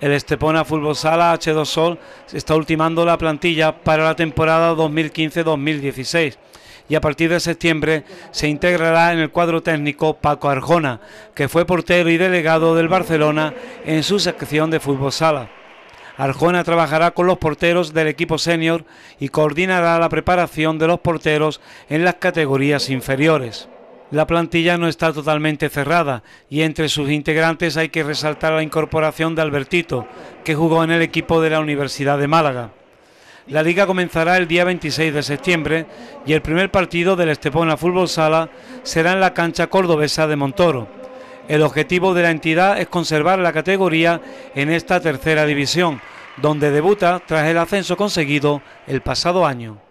El Estepona Fútbol Sala H2 Sol está ultimando la plantilla para la temporada 2015-2016 y a partir de septiembre se integrará en el cuadro técnico Paco Arjona, que fue portero y delegado del Barcelona en su sección de fútbol sala. Arjona trabajará con los porteros del equipo senior y coordinará la preparación de los porteros en las categorías inferiores. La plantilla no está totalmente cerrada y entre sus integrantes hay que resaltar la incorporación de Albertito, que jugó en el equipo de la Universidad de Málaga. La liga comenzará el día 26 de septiembre y el primer partido del Estepona Fútbol Sala será en la cancha cordobesa de Montoro. El objetivo de la entidad es conservar la categoría en esta tercera división, donde debuta tras el ascenso conseguido el pasado año.